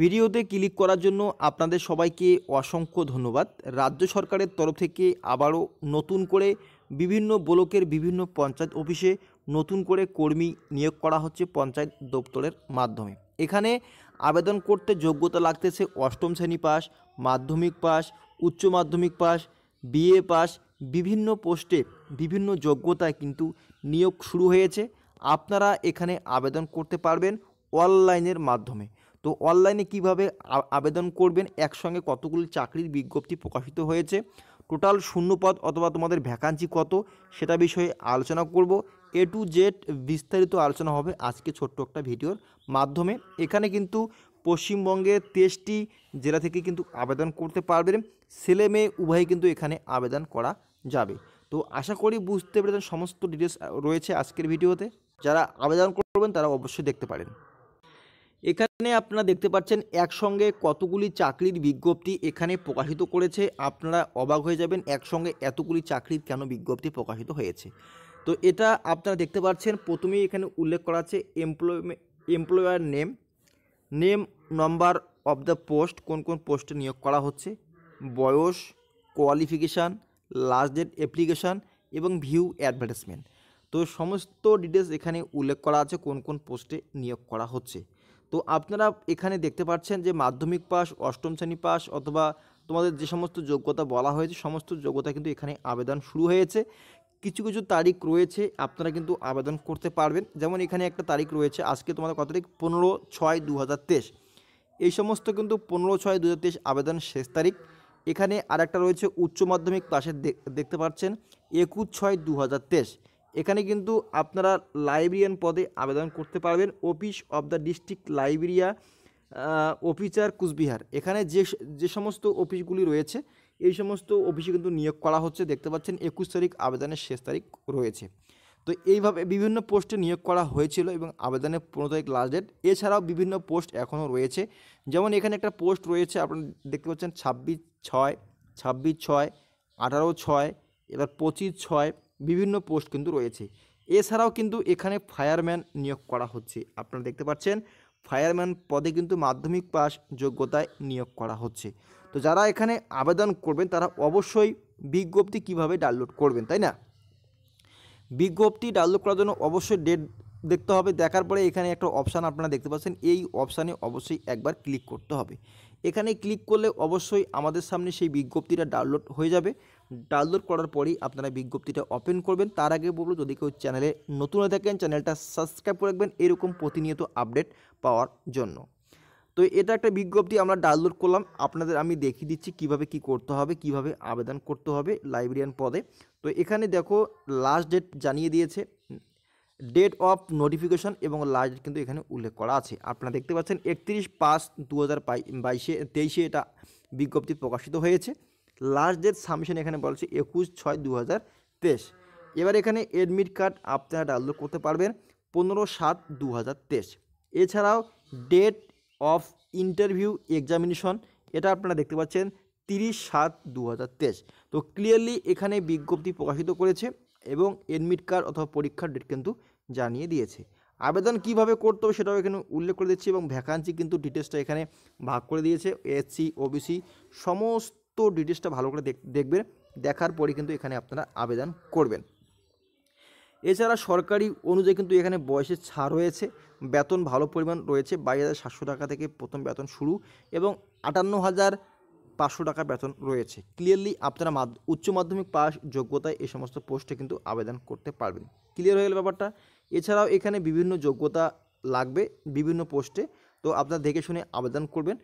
ভিডিওতে ক্লিক করার জন্য আপনাদের সবাইকে অসংখ্য ধন্যবাদ রাজ্য সরকারের তরফ থেকে আবারও নতুন করে বিভিন্ন ব্লকের বিভিন্ন পঞ্চায়েত অফিসে নতুন করে কর্মী নিয়োগ করা হচ্ছে পঞ্চায়েত দপ্তরের মাধ্যমে এখানে আবেদন করতে যোগ্যতা লাগতেছে অষ্টম শ্রেণী পাস মাধ্যমিক পাস উচ্চ মাধ্যমিক পাস বিএ পাস বিভিন্ন পোস্টে বিভিন্ন যোগ্যতায় কিন্তু নিয়োগ শুরু হয়েছে আপনারা এখানে আবেদন করতে পারবেন অনলাইনের মাধ্যমে তো অনলাইনে কিভাবে আবেদন করবেন একসঙ্গে কতগুলি চাকরির বিজ্ঞপ্তি প্রকাশিত হয়েছে টোটাল শূন্যপদ অথবা তোমাদের ভ্যাকান্সি কত সেটা বিষয়ে আলোচনা করব এ টু জেড বিস্তারিত আলোচনা হবে আজকে ছোট্ট একটা ভিডিওর মাধ্যমে এখানে কিন্তু পশ্চিমবঙ্গের তেইশটি জেলা থেকে কিন্তু আবেদন করতে পারবেন ছেলে মেয়ে উভয় কিন্তু এখানে আবেদন করা যাবে তো আশা করি বুঝতে পেরেছেন সমস্ত ডিটেলস রয়েছে আজকের ভিডিওতে যারা আবেদন করবেন তারা অবশ্যই দেখতে পারেন এখানে আপনারা দেখতে পাচ্ছেন একসঙ্গে কতগুলি চাকরির বিজ্ঞপ্তি এখানে প্রকাশিত করেছে আপনারা অবাক হয়ে যাবেন একসঙ্গে এতগুলি চাকরির কেন বিজ্ঞপ্তি প্রকাশিত হয়েছে তো এটা আপনারা দেখতে পাচ্ছেন প্রথমেই এখানে উল্লেখ করা আছে employ employer name name number of the post কোন কোন পোস্টে নিয়োগ করা হচ্ছে বয়স কোয়ালিফিকেশান লাস্ট ডেট অ্যাপ্লিকেশান এবং ভিউ অ্যাডভার্টাইজমেন্ট তো সমস্ত ডিটেলস এখানে উল্লেখ করা আছে কোন কোন পোস্টে নিয়োগ করা হচ্ছে তো আপনারা এখানে দেখতে পাচ্ছেন যে মাধ্যমিক পাস অষ্টম শ্রেণী পাস অথবা তোমাদের যে সমস্ত যোগ্যতা বলা হয়েছে সমস্ত যোগ্যতা কিন্তু এখানে আবেদন শুরু হয়েছে কিছু কিছু তারিখ রয়েছে আপনারা কিন্তু আবেদন করতে পারবেন যেমন এখানে একটা তারিখ রয়েছে আজকে তোমাদের কত তারিখ পনেরো ছয় দু এই সমস্ত কিন্তু পনেরো ছয় দু আবেদন শেষ তারিখ এখানে আরেকটা রয়েছে উচ্চ মাধ্যমিক পাশে দেখতে পাচ্ছেন একুশ ছয় দু এখানে কিন্তু আপনারা লাইব্রেরিয়ান পদে আবেদন করতে পারবেন office of the district librarian officer Coochbehar এখানে যে যে সমস্ত অফিসগুলি রয়েছে এই সমস্ত অফিসে কিন্তু নিয়োগ করা হচ্ছে দেখতে পাচ্ছেন একুশ তারিখ আবেদনের শেষ তারিখ রয়েছে তো এইভাবে বিভিন্ন পোস্টে নিয়োগ করা হয়েছিল এবং আবেদনের পনেরো তারিখ লাস্ট ডেট এছাড়াও বিভিন্ন পোস্ট এখনও রয়েছে যেমন এখানে একটা পোস্ট রয়েছে আপনারা দেখতে পাচ্ছেন ছাব্বিশ ছয় ছাব্বিশ ছয় আঠারো ছয় এবার পঁচিশ ছয় বিভিন্ন পোস্ট কিন্তু রয়েছে এছাড়াও কিন্তু এখানে ফায়ারম্যান নিয়োগ করা হচ্ছে আপনারা দেখতে পাচ্ছেন ফায়ারম্যান পদে কিন্তু মাধ্যমিক পাস যোগ্যতায় নিয়োগ করা হচ্ছে তো যারা এখানে আবেদন করবেন তারা অবশ্যই বিজ্ঞপ্তি কিভাবে ডাউনলোড করবেন তাই না বিজ্ঞপ্তি ডাউনলোড করার জন্য অবশ্যই ডেট দেখতে হবে দেখার পরে এখানে একটা অপশান আপনারা দেখতে পাচ্ছেন এই অপশানে অবশ্যই একবার ক্লিক করতে হবে এখানে ক্লিক করলে অবশ্যই আমাদের সামনে সেই বিজ্ঞপ্তিটা ডাউনলোড হয়ে যাবে ডাউনলোড করার পরেই আপনারা বিজ্ঞপ্তিটা ওপেন করবেন তার আগে বলবো যদি কেউ চ্যানেলে নতুন হয়ে থাকেন চ্যানেলটা সাবস্ক্রাইব করে রাখবেন এরকম প্রতিনিয়ত আপডেট পাওয়ার জন্য তো এটা একটা বিজ্ঞপ্তি আমরা ডাউনলোড করলাম আপনাদের আমি দেখিয়ে দিচ্ছি কিভাবে কি করতে হবে কিভাবে আবেদন করতে হবে লাইব্রেরিয়ান পদে তো এখানে দেখো লাস্ট ডেট জানিয়ে দিয়েছে ডেট অফ নোটিফিকেশন এবং লাস্ট কিন্তু এখানে উল্লেখ করা আছে আপনারা দেখতে পাচ্ছেন একত্রিশ পাঁচ দু হাজার বাইশে তেইশে এটা বিজ্ঞপ্তি প্রকাশিত হয়েছে লাস্ট ডেট সাবমিশন এখানে বলছে একুশ ছয় দু হাজার তেইশ এবার এখানে এডমিট কার্ড আপনারা ডাউনলোড করতে পারবেন পনেরো সাত দু হাজার তেইশ এছাড়াও ডেট অফ ইন্টারভিউ এক্সামিনেশন এটা আপনারা দেখতে পাচ্ছেন তিরিশ সাত দু তো ক্লিয়ারলি এখানে বিজ্ঞপ্তি প্রকাশিত করেছে এবং এডমিট কার্ড অথবা পরীক্ষার ডেট কিন্তু জানিয়ে দিয়েছে আবেদন কিভাবে করতে হবে সেটাও এখানে উল্লেখ করে দিচ্ছি এবং ভ্যাকান্সি কিন্তু ডিটেলসটা এখানে ভাগ করে দিয়েছে এসসি ওবিসি সমস্ত ডিটেলসটা ভালো করে দেখবেন দেখার পরে কিন্তু এখানে আপনারা আবেদন করবেন এছাড়া সরকারি অনুযায়ী কিন্তু এখানে বয়সের ছাড় রয়েছে বেতন ভালো পরিমাণ রয়েছে বাইশ হাজার সাতশো টাকা থেকে প্রথম বেতন শুরু এবং আটান্ন হাজার পাঁচশো টাকা বেতন রয়েছে ক্লিয়ারলি আপনারা উচ্চ মাধ্যমিক পাস যোগ্যতায় এই সমস্ত পোস্টে কিন্তু আবেদন করতে পারবেন ক্লিয়ার হয়ে গেল ব্যাপারটা এছাড়াও এখানে বিভিন্ন যোগ্যতা লাগবে বিভিন্ন পোস্টে তো আপনারা দেখে শুনে আবেদন করবেন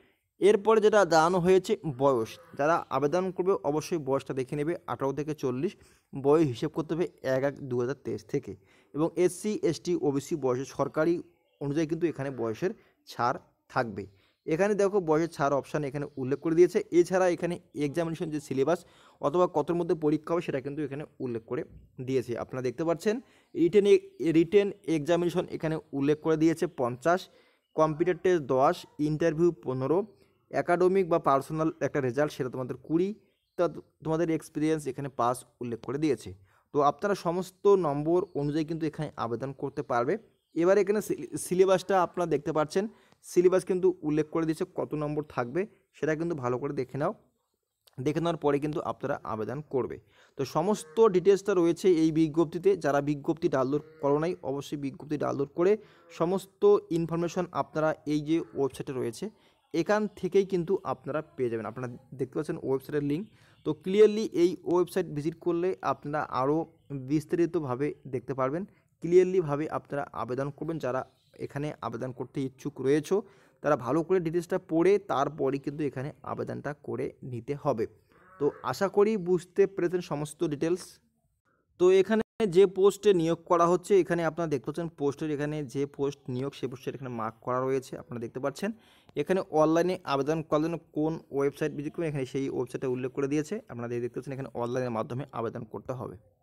এরপরে যেটা দাঁড়ানো হয়েছে বয়স যারা আবেদন করবে অবশ্যই বয়সটা দেখে নেবে আঠারো থেকে চল্লিশ বয়স হিসেব করতে হবে এক এক দু থেকে এবং এসসি এসটি ওবিসি বয়সের সরকারি অনুযায়ী কিন্তু এখানে বয়সের ছাড় থাকবে এখানে দেখো বয়সের ছাড় অপশান এখানে উল্লেখ করে দিয়েছে এছাড়া এখানে এক্সামিনেশন যে সিলেবাস অথবা কতর মধ্যে পরীক্ষা হবে সেটা কিন্তু এখানে উল্লেখ করে দিয়েছে আপনারা দেখতে পাচ্ছেন রিটেন রিটেন এক্সামিনেশন এখানে উল্লেখ করে দিয়েছে পঞ্চাশ কম্পিউটার টেস্ট দশ ইন্টারভিউ পনেরো অ্যাকাডেমিক বা পার্সোনাল একটা রেজাল্ট সেটা তোমাদের কুড়ি তা তোমাদের এক্সপিরিয়েন্স এখানে পাস উল্লেখ করে দিয়েছে তো আপনারা সমস্ত নম্বর অনুযায়ী কিন্তু এখানে আবেদন করতে পারবে এবার এখানে সিলেবাসটা আপনারা দেখতে পাচ্ছেন সিলেবাস কিন্তু উল্লেখ করে দিয়েছে কত নম্বর থাকবে সেটা কিন্তু ভালো করে দেখে নাও দেখে নেওয়ার পরে কিন্তু আপনারা আবেদন করবে তো সমস্ত ডিটেলসটা রয়েছে এই বিজ্ঞপ্তিতে যারা বিজ্ঞপ্তি ডাউনলোড করো নাই অবশ্যই বিজ্ঞপ্তি ডাউনলোড করে সমস্ত ইনফরমেশন আপনারা এই যে ওয়েবসাইটে রয়েছে এখান থেকেই কিন্তু আপনারা পেয়ে যাবেন আপনারা দেখতে পাচ্ছেন ওয়েবসাইটের লিঙ্ক তো ক্লিয়ারলি এই ওয়েবসাইট ভিজিট করলে আপনারা আরও বিস্তারিতভাবে দেখতে পারবেন ক্লিয়ারলিভাবে আপনারা আবেদন করবেন যারা এখানে আবেদন করতে ইচ্ছুক রয়েছ তারা ভালো করে ডিটেলসটা পড়ে তারপরই কিন্তু এখানে আবেদনটা করে নিতে হবে তো আশা করি বুঝতে পেরেছেন সমস্ত ডিটেলস তো এখানে যে পোস্টে নিয়োগ করা হচ্ছে এখানে আপনারা দেখতে পাচ্ছেন পোস্টের এখানে যে পোস্ট নিয়োগ সে পোস্টের এখানে মার্ক করা রয়েছে আপনারা দেখতে পাচ্ছেন এখানে অনলাইনে আবেদন করার জন্য কোন ওয়েবসাইট ভিজিট করবেন এখানে সেই ওয়েবসাইটটা উল্লেখ করে দিয়েছে আপনারা দেখতে পাচ্ছেন এখানে অনলাইনের মাধ্যমে আবেদন করতে হবে